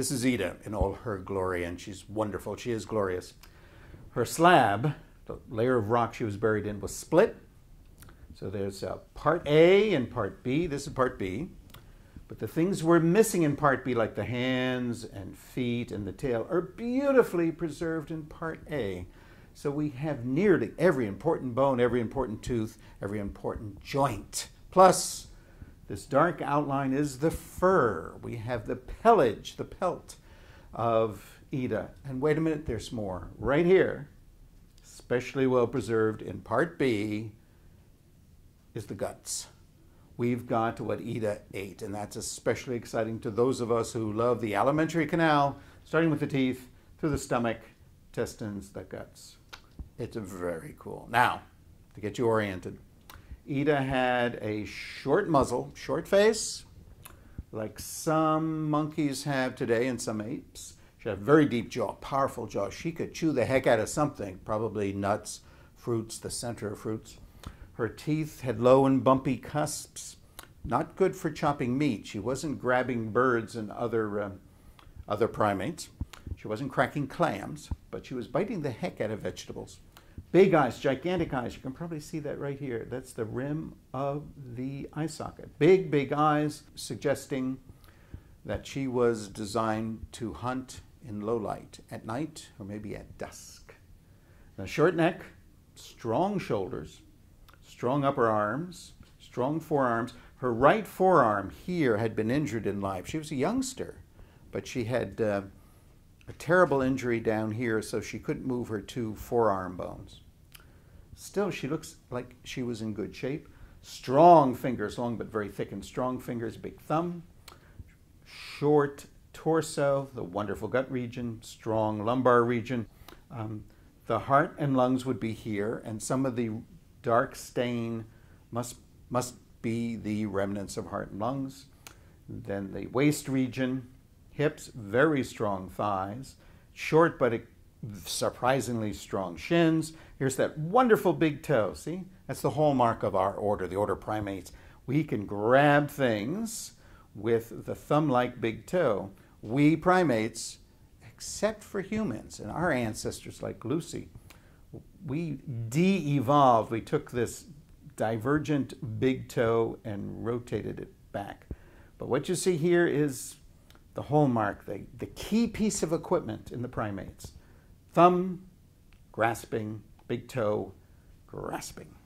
This is Ida in all her glory, and she's wonderful. She is glorious. Her slab, the layer of rock she was buried in, was split. So there's uh, part A and part B. This is part B. But the things we're missing in part B, like the hands and feet and the tail, are beautifully preserved in part A. So we have nearly every important bone, every important tooth, every important joint. Plus, this dark outline is the fur. We have the pelage, the pelt of Ida. And wait a minute, there's more. Right here, especially well preserved in part B, is the guts. We've got to what Ida ate, and that's especially exciting to those of us who love the alimentary canal, starting with the teeth, through the stomach, intestines, the guts. It's very cool. Now, to get you oriented, Ida had a short muzzle, short face, like some monkeys have today and some apes. She had a very deep jaw, powerful jaw. She could chew the heck out of something, probably nuts, fruits, the center of fruits. Her teeth had low and bumpy cusps, not good for chopping meat. She wasn't grabbing birds and other, uh, other primates. She wasn't cracking clams, but she was biting the heck out of vegetables. Big eyes, gigantic eyes. You can probably see that right here. That's the rim of the eye socket. Big, big eyes, suggesting that she was designed to hunt in low light at night or maybe at dusk. A short neck, strong shoulders, strong upper arms, strong forearms. Her right forearm here had been injured in life. She was a youngster, but she had. Uh, a terrible injury down here, so she couldn't move her two forearm bones. Still, she looks like she was in good shape. Strong fingers, long but very thick and strong fingers, big thumb, short torso, the wonderful gut region, strong lumbar region. Um, the heart and lungs would be here, and some of the dark stain must, must be the remnants of heart and lungs. Then the waist region, hips, very strong thighs, short but surprisingly strong shins. Here's that wonderful big toe. See, that's the hallmark of our order, the order primates. We can grab things with the thumb-like big toe. We primates, except for humans and our ancestors like Lucy, we de-evolved. We took this divergent big toe and rotated it back. But what you see here is the hallmark, the, the key piece of equipment in the primates thumb, grasping, big toe, grasping.